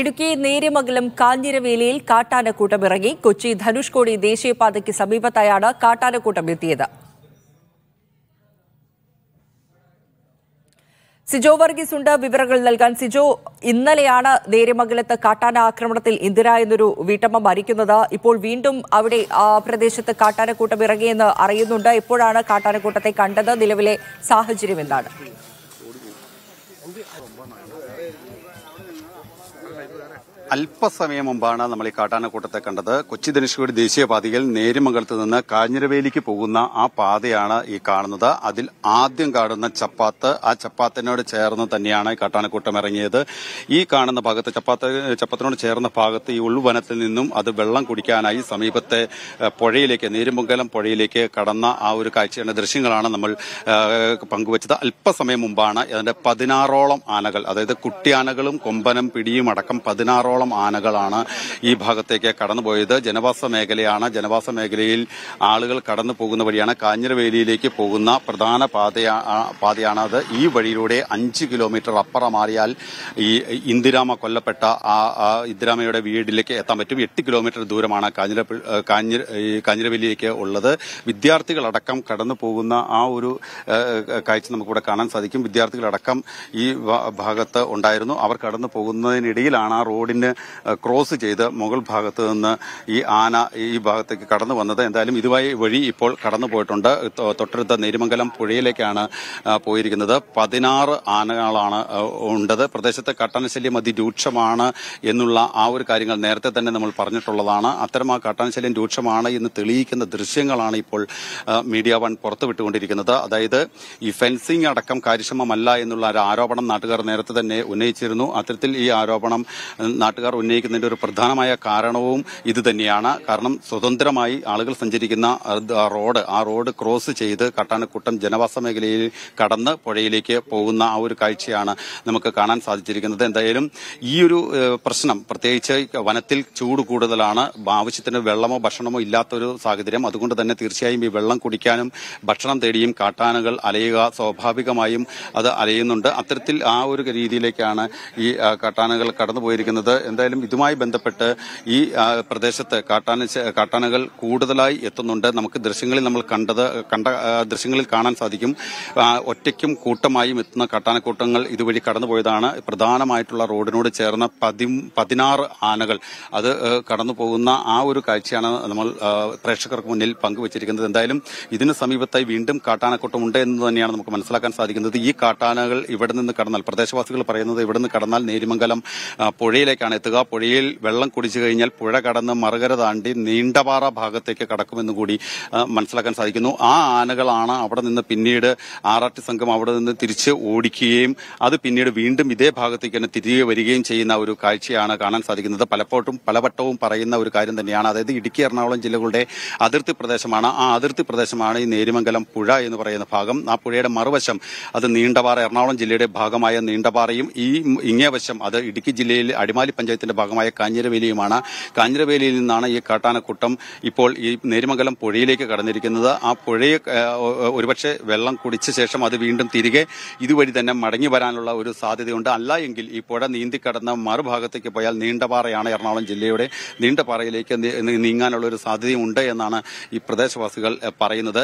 ഇടുക്കി നേര്യമംഗലം കാഞ്ഞിരവേലിയിൽ കാട്ടാനക്കൂട്ടം ഇറങ്ങി കൊച്ചി ധനുഷ്കോടി ദേശീയപാതയ്ക്ക് സമീപത്തായാണ് കാട്ടാനക്കൂട്ടം എത്തിയത് സിജോ വർഗീസ് ഉണ്ട് വിവരങ്ങൾ നൽകാൻ സിജോ ഇന്നലെയാണ് നേര്യമംഗലത്ത് കാട്ടാന ആക്രമണത്തിൽ ഇന്ദിര എന്നൊരു വീട്ടമ്മ മരിക്കുന്നത് ഇപ്പോൾ വീണ്ടും അവിടെ ആ പ്രദേശത്ത് കാട്ടാനക്കൂട്ടം ഇറങ്ങിയെന്ന് അറിയുന്നുണ്ട് എപ്പോഴാണ് കാട്ടാനക്കൂട്ടത്തെ കണ്ടത് നിലവിലെ സാഹചര്യം എന്താണ് അല്പസമയം മുമ്പാണ് നമ്മൾ ഈ കാട്ടാനക്കൂട്ടത്തെ കണ്ടത് കൊച്ചി ധനുഷ്കോടി ദേശീയപാതയിൽ നേരുമംഗലത്ത് നിന്ന് കാഞ്ഞിരവേലിക്ക് പോകുന്ന ആ പാതയാണ് ഈ കാണുന്നത് അതിൽ ആദ്യം കാണുന്ന ചപ്പാത്ത് ആ ചപ്പാത്തിനോട് ചേർന്ന് തന്നെയാണ് ഈ കാട്ടാനക്കൂട്ടം ഇറങ്ങിയത് ഈ കാണുന്ന ഭാഗത്ത് ചപ്പാത്ത ചപ്പാത്തിനോട് ചേർന്ന ഭാഗത്ത് ഈ ഉൾവനത്തിൽ നിന്നും അത് വെള്ളം കുടിക്കാനായി സമീപത്തെ പുഴയിലേക്ക് നേരുമംഗലം പുഴയിലേക്ക് കടന്ന ആ ഒരു കാഴ്ചയുടെ ദൃശ്യങ്ങളാണ് നമ്മൾ പങ്കുവച്ചത് അല്പസമയം മുമ്പാണ് അതിന്റെ പതിനാറോളം ആനകൾ അതായത് കുട്ടിയാനകളും കൊമ്പനം പിടിയും അടക്കം പതിനാറോളം പതിനഞ്ചോളം ആനകളാണ് ഈ ഭാഗത്തേക്ക് കടന്നുപോയത് ജനവാസ മേഖലയാണ് ജനവാസ മേഖലയിൽ ആളുകൾ കടന്നു പോകുന്ന വഴിയാണ് കാഞ്ഞിരവേലിയിലേക്ക് പോകുന്ന പ്രധാന പാതയാ പാതയാണത് ഈ വഴിയിലൂടെ അഞ്ച് കിലോമീറ്റർ അപ്പുറം മാറിയാൽ ഈ ഇന്ദിരാമ കൊല്ലപ്പെട്ട ആ ഇന്ദിരാമയുടെ വീടിലേക്ക് എത്താൻ പറ്റും എട്ട് കിലോമീറ്റർ ദൂരമാണ് കാഞ്ഞിര കാഞ്ഞിരവേലിയിലേക്ക് ഉള്ളത് വിദ്യാർത്ഥികളടക്കം കടന്നു പോകുന്ന ആ ഒരു കാഴ്ച നമുക്കിവിടെ കാണാൻ സാധിക്കും വിദ്യാർത്ഥികളടക്കം ഈ ഭാഗത്ത് ഉണ്ടായിരുന്നു അവർ കടന്നു പോകുന്നതിനിടയിലാണ് ആ റോഡിന് ക്രോസ് ചെയ്ത് മുകൾ ഭാഗത്ത് നിന്ന് ഈ ആന ഈ ഭാഗത്തേക്ക് കടന്നു വന്നത് എന്തായാലും ഇതുമായി വഴി ഇപ്പോൾ കടന്നു പോയിട്ടുണ്ട് തൊട്ടടുത്ത നെരുമംഗലം പുഴയിലേക്കാണ് പോയിരിക്കുന്നത് പതിനാറ് ആനകളാണ് ഉണ്ടത് പ്രദേശത്ത് കട്ടനശല്യം അതിരൂക്ഷമാണ് എന്നുള്ള ആ ഒരു കാര്യങ്ങൾ നേരത്തെ തന്നെ നമ്മൾ പറഞ്ഞിട്ടുള്ളതാണ് അത്തരം ആ കട്ടനശല്യം രൂക്ഷമാണ് എന്ന് തെളിയിക്കുന്ന ദൃശ്യങ്ങളാണ് ഇപ്പോൾ മീഡിയ വൺ പുറത്തുവിട്ടുകൊണ്ടിരിക്കുന്നത് അതായത് ഈ ഫെൻസിംഗ് അടക്കം കാര്യക്ഷമമല്ല എന്നുള്ള ഒരു ആരോപണം നാട്ടുകാർ നേരത്തെ തന്നെ ഉന്നയിച്ചിരുന്നു അത്തരത്തിൽ ഈ ആരോപണം നാട്ടുകാർ ഉന്നയിക്കുന്നതിന്റെ ഒരു പ്രധാനമായ കാരണവും ഇത് തന്നെയാണ് കാരണം സ്വതന്ത്രമായി ആളുകൾ സഞ്ചരിക്കുന്ന റോഡ് ആ റോഡ് ക്രോസ് ചെയ്ത് കട്ടാനക്കൂട്ടം ജനവാസ മേഖലയിൽ കടന്ന് പുഴയിലേക്ക് പോകുന്ന ആ ഒരു കാഴ്ചയാണ് നമുക്ക് കാണാൻ സാധിച്ചിരിക്കുന്നത് എന്തായാലും ഈ ഒരു പ്രശ്നം പ്രത്യേകിച്ച് വനത്തിൽ ചൂട് കൂടുതലാണ് ആവശ്യത്തിന് വെള്ളമോ ഭക്ഷണമോ ഇല്ലാത്ത ഒരു സാഹചര്യം അതുകൊണ്ട് തന്നെ തീർച്ചയായും ഈ വെള്ളം കുടിക്കാനും ഭക്ഷണം തേടിയും കാട്ടാനകൾ അലയുക സ്വാഭാവികമായും അത് അലയുന്നുണ്ട് അത്തരത്തിൽ ആ ഒരു രീതിയിലേക്കാണ് ഈ കാട്ടാനകൾ കടന്നു പോയിരിക്കുന്നത് എന്തായാലും ഇതുമായി ബന്ധപ്പെട്ട് ഈ പ്രദേശത്ത് കാട്ടാന കാട്ടാനകൾ കൂടുതലായി എത്തുന്നുണ്ട് നമുക്ക് ദൃശ്യങ്ങളിൽ നമ്മൾ കണ്ടത് കണ്ട ദൃശ്യങ്ങളിൽ കാണാൻ സാധിക്കും ഒറ്റയ്ക്കും കൂട്ടമായും എത്തുന്ന കാട്ടാനക്കൂട്ടങ്ങൾ ഇതുവഴി കടന്നുപോയതാണ് പ്രധാനമായിട്ടുള്ള റോഡിനോട് ചേർന്ന പതി പതിനാറ് ആനകൾ അത് കടന്നു പോകുന്ന ആ ഒരു കാഴ്ചയാണ് നമ്മൾ പ്രേക്ഷകർക്ക് മുന്നിൽ പങ്കുവച്ചിരിക്കുന്നത് എന്തായാലും ഇതിന് സമീപത്തായി വീണ്ടും കാട്ടാനക്കൂട്ടമുണ്ട് എന്ന് തന്നെയാണ് നമുക്ക് മനസ്സിലാക്കാൻ സാധിക്കുന്നത് ഈ കാട്ടാനകൾ ഇവിടെ നിന്ന് കടന്നാൽ പ്രദേശവാസികൾ പറയുന്നത് ഇവിടെ നിന്ന് കടന്നാൽ നേരിമംഗലം പുഴയിലേക്കാണ് പുഴയിലാണ് എത്തുക പുഴയിൽ വെള്ളം കുടിച്ചു കഴിഞ്ഞാൽ പുഴ കടന്ന് മറുകര താണ്ടി നീണ്ടപാറ ഭാഗത്തേക്ക് കടക്കുമെന്ന് കൂടി മനസ്സിലാക്കാൻ സാധിക്കുന്നു ആ ആനകളാണ് അവിടെ നിന്ന് പിന്നീട് ആറാട്ടി സംഘം അവിടെ നിന്ന് തിരിച്ച് ഓടിക്കുകയും അത് പിന്നീട് വീണ്ടും ഇതേ ഭാഗത്തേക്ക് തന്നെ തിരികെ വരികയും ചെയ്യുന്ന ഒരു കാഴ്ചയാണ് കാണാൻ സാധിക്കുന്നത് പലപ്പോഴും പലവട്ടവും പറയുന്ന ഒരു കാര്യം തന്നെയാണ് അതായത് ഇടുക്കി എറണാകുളം ജില്ലകളുടെ അതിർത്തി പ്രദേശമാണ് ആ അതിർത്തി പ്രദേശമാണ് ഈ നേരിമംഗലം പുഴ എന്ന് പറയുന്ന ഭാഗം ആ പുഴയുടെ മറുവശം അത് നീണ്ടപാറ എറണാകുളം ജില്ലയുടെ ഭാഗമായ നീണ്ടപാറയും ഈ ഇങ്ങേ വശം അത് ഇടുക്കി ജില്ലയിൽ അടിമാലി പഞ്ചായത്തിന്റെ ഭാഗമായ കാഞ്ഞിരവേലിയുമാണ് കാഞ്ഞിരവേലിയിൽ നിന്നാണ് ഈ കാട്ടാനക്കൂട്ടം ഇപ്പോൾ ഈ നേരുമംഗലം പുഴയിലേക്ക് കടന്നിരിക്കുന്നത് ആ പുഴയെ ഒരുപക്ഷെ വെള്ളം കുടിച്ച ശേഷം അത് വീണ്ടും തിരികെ ഇതുവഴി തന്നെ മടങ്ങി വരാനുള്ള ഒരു സാധ്യതയുണ്ട് അല്ല എങ്കിൽ ഈ പുഴ കടന്ന മറുഭാഗത്തേക്ക് പോയാൽ നീണ്ടപാറയാണ് എറണാകുളം ജില്ലയുടെ നീണ്ടപാറയിലേക്ക് നീങ്ങാനുള്ള ഒരു സാധ്യതയുണ്ട് എന്നാണ് ഈ പ്രദേശവാസികൾ പറയുന്നത്